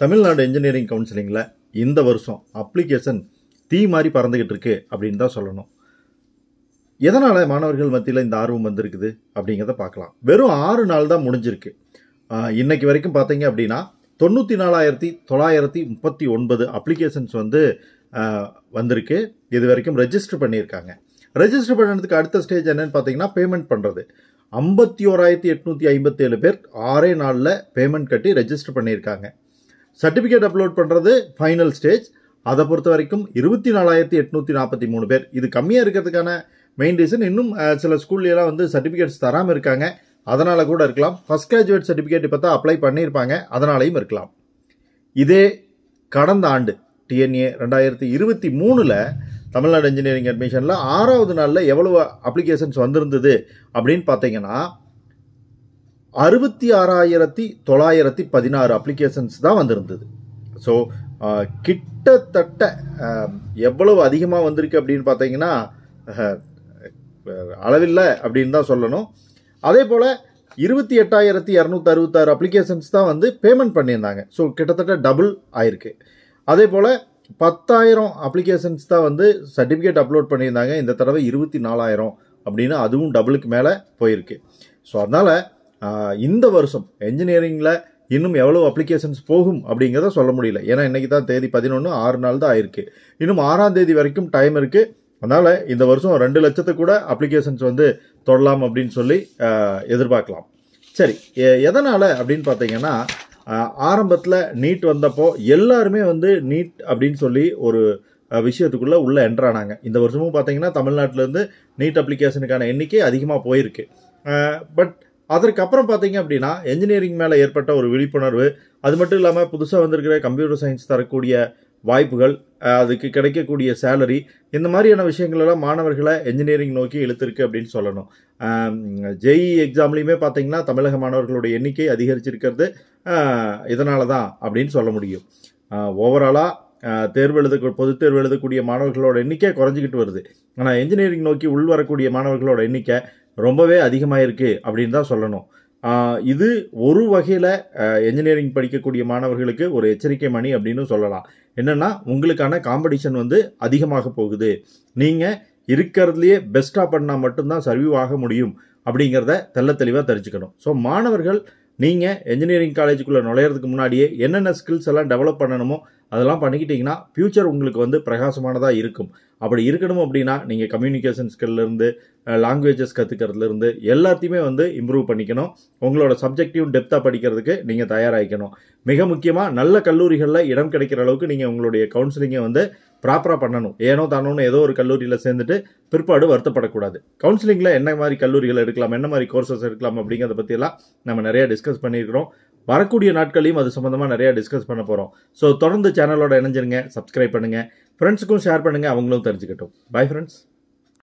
Tamil Nadu engineering கவுன்சிலிங்கில் இந்த வருஷம் அப்ளிகேஷன் தீ மாதிரி பறந்துக்கிட்டு இருக்கு அப்படின்னு தான் சொல்லணும் எதனால் மாணவர்கள் மத்தியில் இந்த ஆர்வம் வந்திருக்குது அப்படிங்கிறத பார்க்கலாம் வெறும் ஆறு நாள் தான் முடிஞ்சிருக்கு இன்றைக்கு வரைக்கும் பார்த்தீங்க அப்படின்னா தொண்ணூற்றி நாலாயிரத்தி தொள்ளாயிரத்தி முப்பத்தி ஒன்பது அப்ளிகேஷன்ஸ் வந்து வந்திருக்கு இது வரைக்கும் ரெஜிஸ்டர் பண்ணியிருக்காங்க ரெஜிஸ்டர் பண்ணுறதுக்கு அடுத்த ஸ்டேஜ் என்னென்னு பார்த்தீங்கன்னா பேமெண்ட் பண்ணுறது ஐம்பத்தி ஓராயிரத்தி எட்நூற்றி ஐம்பத்தேழு பேர் ஆறே நாளில் பேமெண்ட் கட்டி ரெஜிஸ்டர் பண்ணியிருக்காங்க சர்டிஃபிகேட் அப்லோட் பண்ணுறது ஃபைனல் ஸ்டேஜ் அதை பொறுத்த வரைக்கும் இருபத்தி நாலாயிரத்தி எட்நூற்றி நாற்பத்தி மூணு பேர் இது கம்மியாக இருக்கிறதுக்கான மெயின் ரீசன் இன்னும் சில ஸ்கூல்லாம் வந்து சர்டிஃபிகேட்ஸ் தராமல் இருக்காங்க அதனால் கூட இருக்கலாம் ஃபஸ்ட் கிராஜுவேட் சர்டிஃபிகேட் இப்போ தான் அப்ளை பண்ணியிருப்பாங்க அதனாலையும் இருக்கலாம் இதே கடந்த ஆண்டு டிஎன்ஏ ரெண்டாயிரத்தி இருபத்தி மூணில் தமிழ்நாடு இன்ஜினியரிங் அட்மிஷனில் ஆறாவது நாளில் எவ்வளோ அப்ளிகேஷன்ஸ் வந்திருந்தது அப்படின்னு பார்த்தீங்கன்னா அறுபத்தி ஆறாயிரத்தி தொள்ளாயிரத்தி பதினாறு அப்ளிகேஷன்ஸ் தான் வந்திருந்தது ஸோ கிட்டத்தட்ட எவ்வளவு அதிகமாக வந்திருக்கு அப்படின்னு பார்த்தீங்கன்னா அளவில்லை அப்படின்னு தான் சொல்லணும் அதே போல் இருபத்தி எட்டாயிரத்தி இரநூத்தி அறுபத்தாறு அப்ளிகேஷன்ஸ் தான் வந்து பேமெண்ட் பண்ணியிருந்தாங்க ஸோ கிட்டத்தட்ட டபுள் ஆயிருக்கு அதே போல் பத்தாயிரம் அப்ளிகேஷன்ஸ் தான் வந்து சர்டிஃபிகேட் அப்லோட் பண்ணியிருந்தாங்க இந்த தடவை இருபத்தி நாலாயிரம் அப்படின்னு அதுவும் டபுளுக்கு மேலே போயிருக்கு ஸோ அதனால் இந்த வருஷம் என்ஜினியரிங்கில் இன்னும் எவ்வளோ அப்ளிகேஷன்ஸ் போகும் அப்படிங்கிறத சொல்ல முடியல ஏன்னா இன்றைக்கி தான் தேதி பதினொன்று ஆறு நாள் தான் ஆயிருக்கு இன்னும் ஆறாம் தேதி வரைக்கும் டைம் இருக்குது அதனால் இந்த வருஷம் ரெண்டு லட்சத்துக்கு கூட அப்ளிகேஷன்ஸ் வந்து தொடலாம் அப்படின்னு சொல்லி எதிர்பார்க்கலாம் சரி எதனால் அப்படின்னு பார்த்தீங்கன்னா ஆரம்பத்தில் நீட் வந்தப்போ எல்லாருமே வந்து நீட் அப்படின்னு சொல்லி ஒரு விஷயத்துக்குள்ளே உள்ளே என்ட்ரானாங்க இந்த வருஷமும் பார்த்தீங்கன்னா தமிழ்நாட்டிலேருந்து நீட் அப்ளிகேஷனுக்கான எண்ணிக்கை அதிகமாக போயிருக்கு பட் அதற்கப்புறம் பார்த்தீங்க அப்படின்னா என்ஜினியரிங் மேலே ஏற்பட்ட ஒரு விழிப்புணர்வு அது மட்டும் இல்லாமல் புதுசாக வந்திருக்கிற கம்ப்யூட்டர் சயின்ஸ் தரக்கூடிய வாய்ப்புகள் அதுக்கு கிடைக்கக்கூடிய சேலரி இந்த மாதிரியான விஷயங்களெல்லாம் மாணவர்களை என்ஜினியரிங் நோக்கி இழுத்துருக்கு அப்படின்னு சொல்லணும் ஜெஇ எக்ஸாம்லேயுமே e e பார்த்தீங்கன்னா தமிழக மாணவர்களுடைய எண்ணிக்கை அதிகரிச்சிருக்கிறது இதனால தான் அப்படின்னு சொல்ல முடியும் ஓவராலாக தேர்வு எழுத பொது தேர்வு எழுதக்கூடிய மாணவர்களோட எண்ணிக்கை குறைஞ்சிக்கிட்டு வருது ஆனால் என்ஜினியரிங் நோக்கி உள்வரக்கூடிய மாணவர்களோட எண்ணிக்கை ரொம்பவே அதிகமாக இருக்குது அப்படின்னு தான் சொல்லணும் இது ஒரு வகையில் என்ஜினியரிங் படிக்கக்கூடிய மாணவர்களுக்கு ஒரு எச்சரிக்கை மணி அப்படின்னு சொல்லலாம் என்னென்னா உங்களுக்கான காம்படிஷன் வந்து அதிகமாக போகுது நீங்கள் இருக்கிறதுலையே பெஸ்ட்டாக பண்ணால் மட்டும்தான் சர்வீவ் ஆக முடியும் அப்படிங்கிறத தெல்ல தெளிவாக தெரிஞ்சுக்கணும் ஸோ மாணவர்கள் நீங்கள் என்ஜினியரிங் காலேஜுக்குள்ளே நுழையிறதுக்கு முன்னாடியே என்னென்ன ஸ்கில்ஸ் எல்லாம் டெவலப் பண்ணணுமோ அதெல்லாம் பண்ணிக்கிட்டிங்கன்னா ஃப்யூச்சர் உங்களுக்கு வந்து பிரகாசமானதாக இருக்கும் அப்படி இருக்கணும் அப்படின்னா நீங்கள் கம்யூனிகேஷன் ஸ்கில்லேருந்து லாங்குவேஜஸ் கற்றுக்கிறதுலேருந்து எல்லாத்தையுமே வந்து இம்ப்ரூவ் பண்ணிக்கணும் உங்களோட சப்ஜெக்டிவ் டெப்த்தாக படிக்கிறதுக்கு நீங்கள் தயாராகிக்கணும் மிக முக்கியமாக நல்ல கல்லூரிகளில் இடம் கிடைக்கிற அளவுக்கு நீங்கள் உங்களுடைய கவுன்சிலிங்கை வந்து ப்ராப்பராக பண்ணணும் ஏனோ தானோன்னு ஏதோ ஒரு கல்லூரியில் சேர்ந்துட்டு பிற்பாடு வருத்தப்படக்கூடாது கவுன்சிலிங்கில் என்ன மாதிரி கல்லூரிகள் எடுக்கலாம் என்ன மாதிரி கோர்சஸ் எடுக்கலாம் அப்படிங்கிறத பற்றியெல்லாம் நம்ம நிறையா டிஸ்கஸ் பண்ணியிருக்கிறோம் வரக்கூடிய நாட்களையும் அது சம்மந்தமாக நிறையா டிஸ்கஸ் பண்ண போகிறோம் ஸோ தொடர்ந்து சேனலோட இணைஞ்சிருங்க சப்ஸ்கிரைப் பண்ணுங்கள் ஃப்ரெண்ட்ஸுக்கும் ஷேர் பண்ணுங்கள் அவங்களும் தெரிஞ்சுக்கட்டும் பை ஃப்ரெண்ட்ஸ்